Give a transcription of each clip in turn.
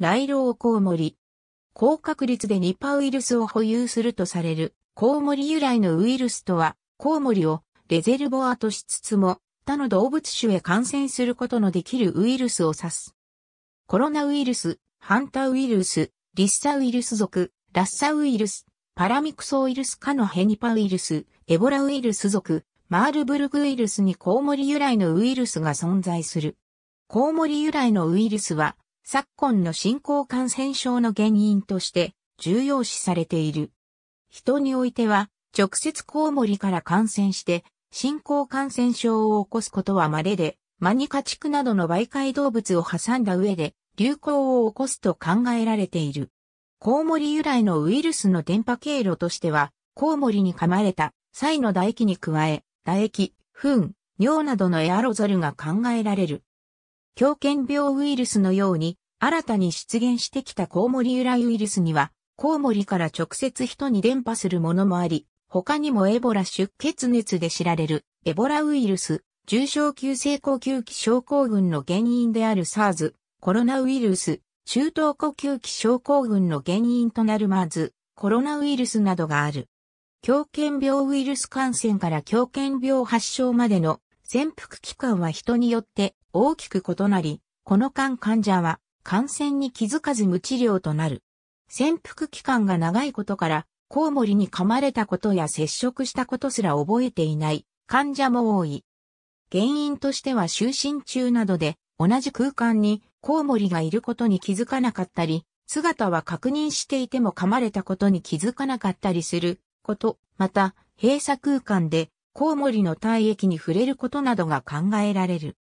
ライローコウモリ。高確率でニパウイルスを保有するとされるコウモリ由来のウイルスとは、コウモリをレゼルボアとしつつも、他の動物種へ感染することのできるウイルスを指す。コロナウイルス、ハンタウイルス、リッサウイルス属、ラッサウイルス、パラミクソウイルス科のヘニパウイルス、エボラウイルス属、マールブルグウイルスにコウモリ由来のウイルスが存在する。コウモリ由来のウイルスは、昨今の進行感染症の原因として重要視されている。人においては、直接コウモリから感染して、進行感染症を起こすことは稀で、マニカ地区などの媒介動物を挟んだ上で、流行を起こすと考えられている。コウモリ由来のウイルスの伝播経路としては、コウモリに噛まれた際の唾液に加え、唾液、糞、尿などのエアロゾルが考えられる。狂犬病ウイルスのように、新たに出現してきたコウモリ由来ウイルスには、コウモリから直接人に伝播するものもあり、他にもエボラ出血熱で知られるエボラウイルス、重症急性呼吸器症候群の原因である SARS、コロナウイルス、中等呼吸器症候群の原因となる m a r s コロナウイルスなどがある。狂犬病ウイルス感染から狂犬病発症までの潜伏期間は人によって大きく異なり、この間患者は感染に気づかず無治療となる。潜伏期間が長いことから、コウモリに噛まれたことや接触したことすら覚えていない患者も多い。原因としては就寝中などで同じ空間にコウモリがいることに気づかなかったり、姿は確認していても噛まれたことに気づかなかったりすること、また閉鎖空間でコウモリの体液に触れることなどが考えられる。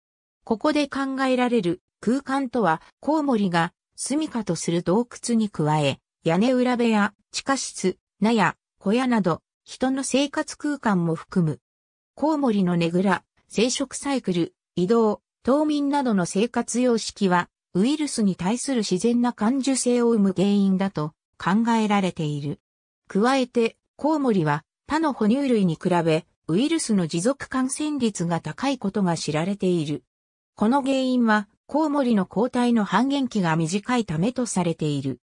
ここで考えられる空間とは、コウモリが住処とする洞窟に加え、屋根裏部屋、地下室、納屋、小屋など、人の生活空間も含む。コウモリのねぐら、生殖サイクル、移動、冬眠などの生活様式は、ウイルスに対する自然な感受性を生む原因だと考えられている。加えて、コウモリは他の哺乳類に比べ、ウイルスの持続感染率が高いことが知られている。この原因は、コウモリの抗体の半減期が短いためとされている。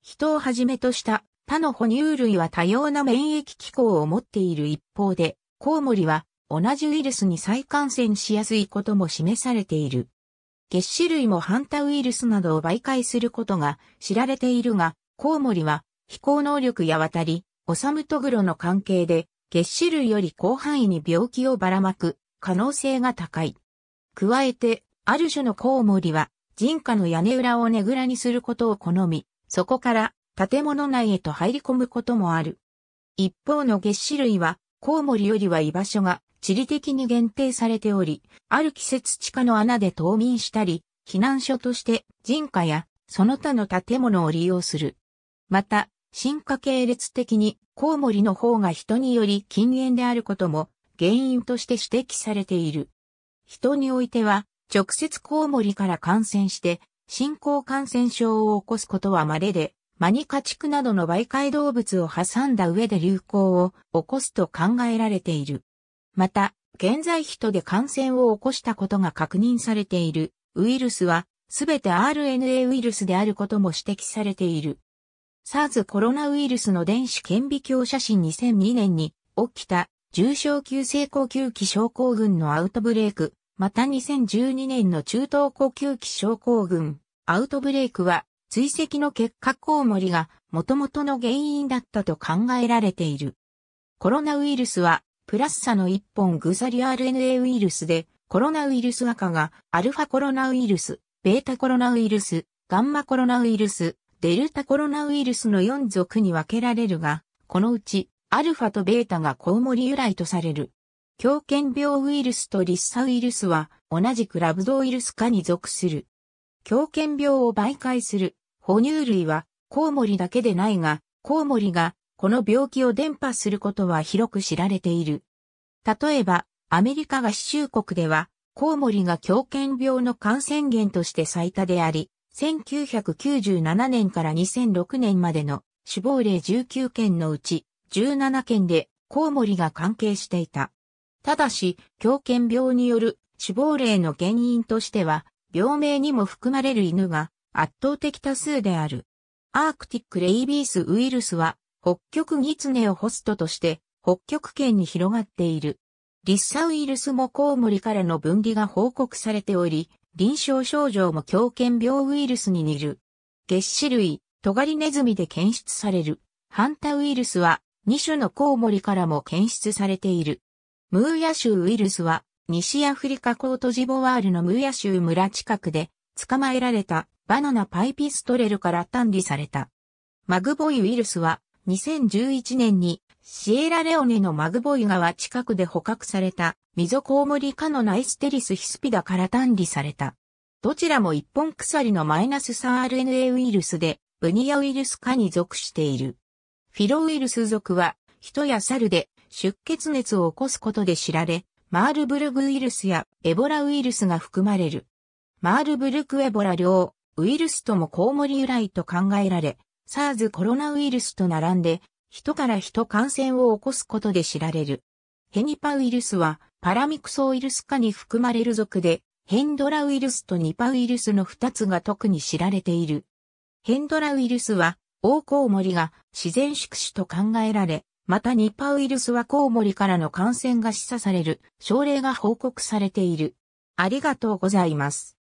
人をはじめとした他の哺乳類は多様な免疫機構を持っている一方で、コウモリは同じウイルスに再感染しやすいことも示されている。月種類もハンタウイルスなどを媒介することが知られているが、コウモリは飛行能力や渡り、オサムトグロの関係で、月種類より広範囲に病気をばらまく可能性が高い。加えて、ある種のコウモリは、人家の屋根裏をねぐらにすることを好み、そこから建物内へと入り込むこともある。一方の月種類は、コウモリよりは居場所が地理的に限定されており、ある季節地下の穴で冬眠したり、避難所として人家やその他の建物を利用する。また、進化系列的にコウモリの方が人により禁煙であることも原因として指摘されている。人においては、直接コウモリから感染して、進行感染症を起こすことは稀で、マニ家畜などの媒介動物を挟んだ上で流行を起こすと考えられている。また、現在人で感染を起こしたことが確認されているウイルスは、すべて RNA ウイルスであることも指摘されている。SARS コロナウイルスの電子顕微鏡写真2002年に起きた重症急性呼吸器症候群のアウトブレイク、また2012年の中等呼吸器症候群、アウトブレイクは、追跡の結果コウモリが元々の原因だったと考えられている。コロナウイルスは、プラスサの一本グザリ RNA ウイルスで、コロナウイルス赤がアルファコロナウイルス、ベータコロナウイルス、ガンマコロナウイルス、デルタコロナウイルスの4属に分けられるが、このうちアルファとベータがコウモリ由来とされる。狂犬病ウイルスとリッサウイルスは同じくラブドウイルス科に属する。狂犬病を媒介する哺乳類はコウモリだけでないが、コウモリがこの病気を伝播することは広く知られている。例えば、アメリカ合衆国ではコウモリが狂犬病の感染源として最多であり、1997年から2006年までの死亡例19件のうち17件でコウモリが関係していた。ただし、狂犬病による死亡例の原因としては、病名にも含まれる犬が圧倒的多数である。アークティックレイビースウイルスは、北極ギツネをホストとして、北極圏に広がっている。リッサウイルスもコウモリからの分離が報告されており、臨床症状も狂犬病ウイルスに似る。月種類、トガリネズミで検出される。ハンタウイルスは2種のコウモリからも検出されている。ムーヤ州ウイルスは、西アフリカコートジボワールのムーヤ州村近くで、捕まえられたバナナパイピストレルから単理された。マグボイウイルスは、2011年にシエラレオネのマグボイ川近くで捕獲されたミゾコウモリ科のナイステリスヒスピダから単理された。どちらも一本鎖のマイナス 3RNA ウイルスでブニアウイルス科に属している。フィロウイルス属は、人や猿で出血熱を起こすことで知られ、マールブルグウイルスやエボラウイルスが含まれる。マールブルクエボラ両ウイルスともコウモリ由来と考えられ、SARS コロナウイルスと並んで、人から人感染を起こすことで知られる。ヘニパウイルスはパラミクソウイルス科に含まれる属で、ヘンドラウイルスとニパウイルスの2つが特に知られている。ヘンドラウイルスは大コウモリが自然宿主と考えられ、またニパウイルスはコウモリからの感染が示唆される症例が報告されている。ありがとうございます。